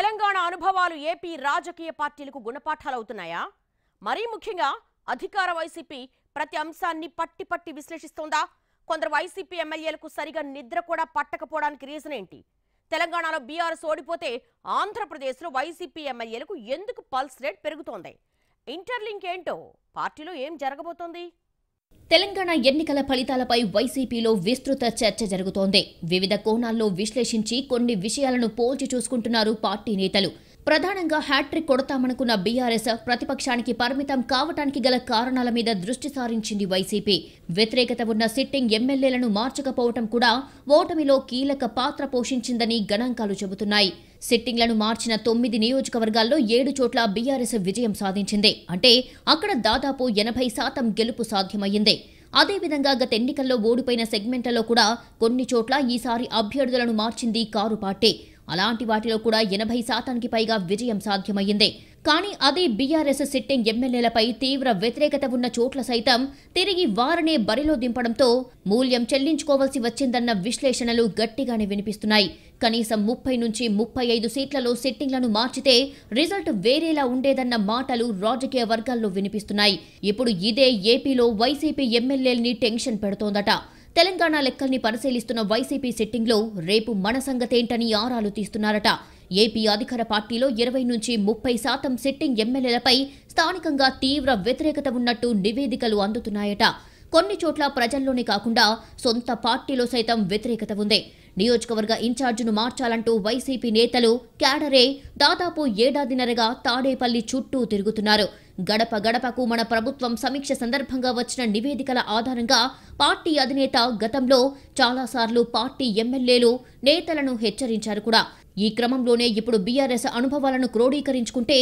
తెలంగాణ అనుభవాలు ఏపీ రాజకీయ పార్టీలకు గుణపాఠాలవుతున్నాయా మరీ ముఖ్యంగా అధికార వైసీపీ ప్రతి అంశాన్ని పట్టి పట్టి విశ్లేషిస్తోందా కొందరు వైసీపీ ఎమ్మెల్యేలకు సరిగా నిద్ర కూడా పట్టకపోవడానికి రీజన్ ఏంటి తెలంగాణలో బీఆర్ఎస్ ఓడిపోతే ఆంధ్రప్రదేశ్లో వైసీపీ ఎమ్మెల్యేలకు ఎందుకు పల్స్ రేట్ పెరుగుతోంది ఇంటర్లింక్ ఏంటో పార్టీలో ఏం జరగబోతోంది తెలంగాణ ఎన్నికల ఫలితాలపై వైసీపీలో విస్తృత చర్చ జరుగుతోంది వివిధ కోణాల్లో విశ్లేషించి కొన్ని విషయాలను పోల్చి చూసుకుంటున్నారు పార్టీ నేతలు ప్రధానంగా హ్యాట్రిక్ కొడతామనుకున్న బీఆర్ఎస్ ప్రతిపక్షానికి పరిమితం కావటానికి గల కారణాల మీద దృష్టి సారించింది వైసీపీ వ్యతిరేకత ఉన్న సిట్టింగ్ ఎమ్మెల్యేలను మార్చకపోవటం కూడా ఓటమిలో కీలక పాత్ర పోషించిందని గణాంకాలు చెబుతున్నాయి సిట్టింగ్లను మార్చిన తొమ్మిది నియోజకవర్గాల్లో ఏడు చోట్ల బీఆర్ఎస్ విజయం సాధించింది అంటే అక్కడ దాదాపు ఎనభై శాతం గెలుపు సాధ్యమయ్యింది అదేవిధంగా గత ఎన్నికల్లో ఓడిపోయిన సెగ్మెంట్లలో కూడా కొన్ని చోట్ల ఈసారి అభ్యర్థులను మార్చింది కారు పార్టీ అలాంటి వాటిలో కూడా ఎనభై శాతానికి పైగా విజయం సాధ్యమయ్యింది కానీ అదే బీఆర్ఎస్ సిట్టింగ్ ఎమ్మెల్యేలపై తీవ్ర వ్యతిరేకత ఉన్న చోట్ల సైతం తిరిగి వారనే బరిలో దింపడంతో మూల్యం చెల్లించుకోవాల్సి వచ్చిందన్న విశ్లేషణలు గట్టిగానే వినిపిస్తున్నాయి కనీసం ముప్పై నుంచి ముప్పై ఐదు సీట్లలో సెట్టింగ్లను మార్చితే రిజల్ట్ వేరేలా ఉండేదన్న మాటలు రాజకీయ వర్గాల్లో వినిపిస్తున్నాయి ఇప్పుడు ఇదే ఏపీలో వైసీపీ ఎమ్మెల్యేలని టెన్షన్ పెడుతోందట తెలంగాణ లెక్కల్ని పరిశీలిస్తున్న వైసీపీ సెట్టింగ్లో రేపు మన సంగతేంటని ఆరాలు తీస్తున్నారట ఏపీ అధికార పార్టీలో ఇరవై నుంచి ముప్పై శాతం సిట్టింగ్ ఎమ్మెల్యేలపై స్థానికంగా తీవ్ర వ్యతిరేకత ఉన్నట్టు నివేదికలు అందుతున్నాయట కొన్ని చోట్ల ప్రజల్లోనే కాకుండా సొంత పార్టీలో సైతం వ్యతిరేకత ఉంది నియోజకవర్గ ఇన్ఛార్జిను మార్చాలంటూ వైసీపీ నేతలు క్యాడరే దాదాపు ఏడాదిన్నరగా తాడేపల్లి చుట్టూ తిరుగుతున్నారు గడప గడపకు మన ప్రభుత్వం సమీక్ష సందర్భంగా వచ్చిన నివేదికల ఆధారంగా పార్టీ అధినేత గతంలో చాలాసార్లు పార్టీ ఎమ్మెల్యేలు నేతలను హెచ్చరించారు కూడా ఈ క్రమంలోనే ఇప్పుడు బీఆర్ఎస్ అనుభవాలను క్రోడీకరించుకుంటే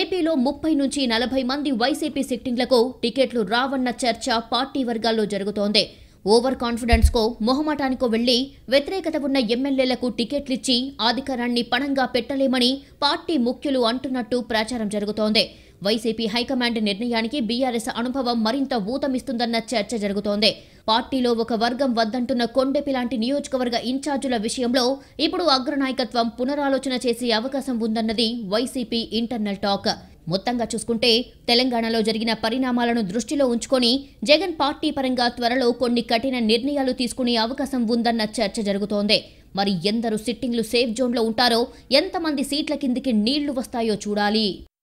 ఏపీలో ముప్పై నుంచి నలభై మంది వైసీపీ సిట్టింగ్లకు టికెట్లు రావన్న చర్చ పార్టీ వర్గాల్లో జరుగుతోంది ఓవర్ కాన్ఫిడెన్స్కో మొహమాటానికో వెళ్లి వ్యతిరేకత ఉన్న ఎమ్మెల్యేలకు టికెట్లిచ్చి అధికారాన్ని పణంగా పెట్టలేమని పార్టీ ముఖ్యులు అంటున్నట్టు ప్రచారం జరుగుతోంది వైసీపీ హైకమాండ్ నిర్ణయానికి బీఆర్ఎస్ అనుభవం మరింత ఊతమిస్తుందన్న చర్చ జరుగుతోంది పార్టీలో ఒక వర్గం వద్దంటున్న కొండెపి లాంటి నియోజకవర్గ ఇన్ఛార్జుల విషయంలో ఇప్పుడు అగ్రనాయకత్వం పునరాలోచన చేసే అవకాశం ఉందన్నది వైసీపీ ఇంటర్నల్ టాక్ మొత్తంగా చూసుకుంటే తెలంగాణలో జరిగిన పరిణామాలను దృష్టిలో ఉంచుకొని జగన్ పార్టీ పరంగా త్వరలో కొన్ని కఠిన నిర్ణయాలు తీసుకునే అవకాశం ఉందన్న చర్చ జరుగుతోంది మరి ఎందరు సిట్టింగ్లు సేఫ్ జోన్లో ఉంటారో ఎంతమంది సీట్ల కిందికి నీళ్లు వస్తాయో చూడాలి